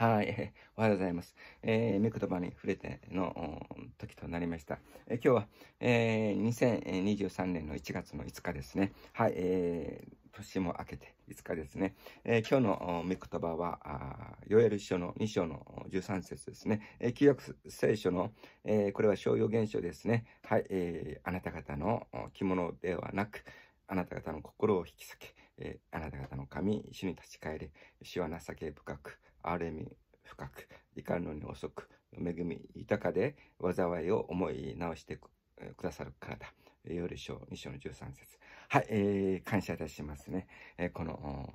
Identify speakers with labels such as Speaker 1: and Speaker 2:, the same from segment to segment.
Speaker 1: はい。おはようございます。えー、目言葉に触れての時となりました。えー、今日は、えー、2023年の1月の5日ですね。はい。えー年も明けて5日ですね。えー、今日の御言葉は、ヨエル書の2章の13節ですね。えー、旧約聖書の、えー、これは商用現象ですね。はい、えー、あなた方の着物ではなく、あなた方の心を引き裂け、えー、あなた方の神、主に立ち返れ、主は情け深く、る意味深く、怒るのに遅く、恵み豊かで災いを思い直してくださるからだ。ヨル書2章の13節はい、えー、感謝いたしますね。えー、この、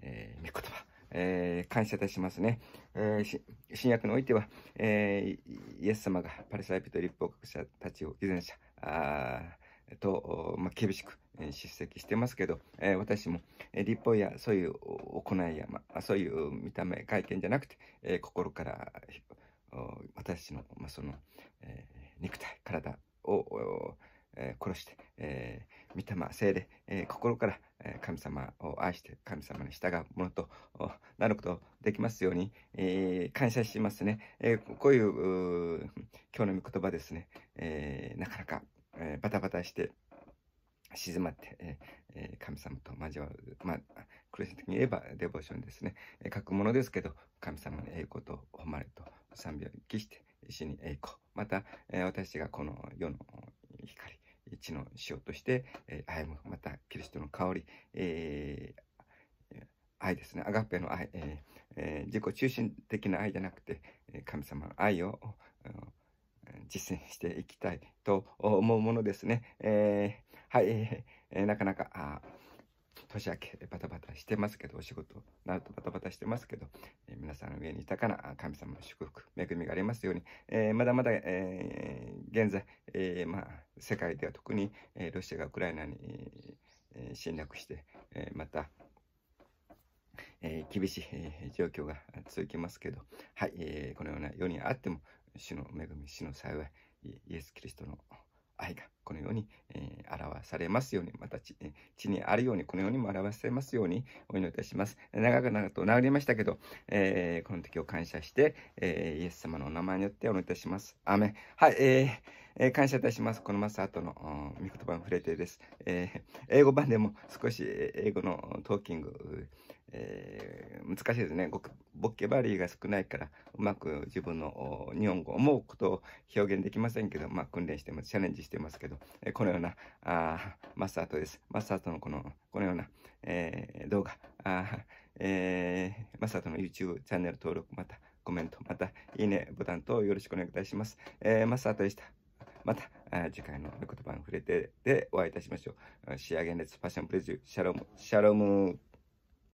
Speaker 1: えー、御言葉。えー、感謝いたしますね。えー、新約においては、えー、イエス様がパレサイト立法学者たちを偽善者と、まあ、厳しく出席してますけど、え私も、え立法やそういう行いや、まあ、そういう見た目、会見じゃなくて、え心から私の,、まあ、そのえ肉体、体を、え殺して、えー、御霊、精霊、え心から、え神様を愛して神様に従うものとなることできますように、えー、感謝しますね、えー、こういう今日の御言葉ですね、えー、なかなか、えバタバタして静まって、えー、神様と交わる、まあ、苦しい時に言えばデボーションですね。えー、書くものですけど、神様の栄光と誉れと賛美を期して、死に栄光。また、えー、私がこの世の光、地の塩として、えー、歩む。また、キリストの香り、えー、愛ですね。アガペの愛、ええー、自己中心的な愛じゃなくて、神様の愛を、実践していきたいと思うものですね。えーはい、えー、なかなか、あ年明けバタバタしてますけど、お仕事なるとバタバタしてますけど、えー、皆さんの上に豊かな神様の祝福、恵みがありますように、えー、まだまだ、えー、現在、えまあ、世界では特に、えロシアがウクライナに、え侵略して、えまた、え厳しい、え状況が続きますけど、はい、えこのような世にあっても、主の恵み、主の幸い、イエス・キリストの愛がこのように、えー、表されますように、また地,、地にあるように、このようにも表されますようにお祈りいたします。長く長くとなりましたけど、えー、この時を感謝して、えー、イエス様のお名前によってお祈りいたします。アメはい、ええ感謝いたします。このマスアートの御言葉に触れてです、え英語版でも少し英語のトーキング、え難しいですね。ボケバリーが少ないから、うまく自分の日本語を思うことを表現できませんけど、まあ、訓練してます、チャレンジしてますけど、えこのようなあマスタートです。マスタートのこの、このような、えー、動画、あえー、マスタートの YouTube チャンネル登録、またコメント、またいいねボタンとよろしくお願いいたします。えー、マスタートでした。また次回の言葉に触れてでお会いいたしましょう。仕上げ熱パッションプレジュー、シャロム、シャロム。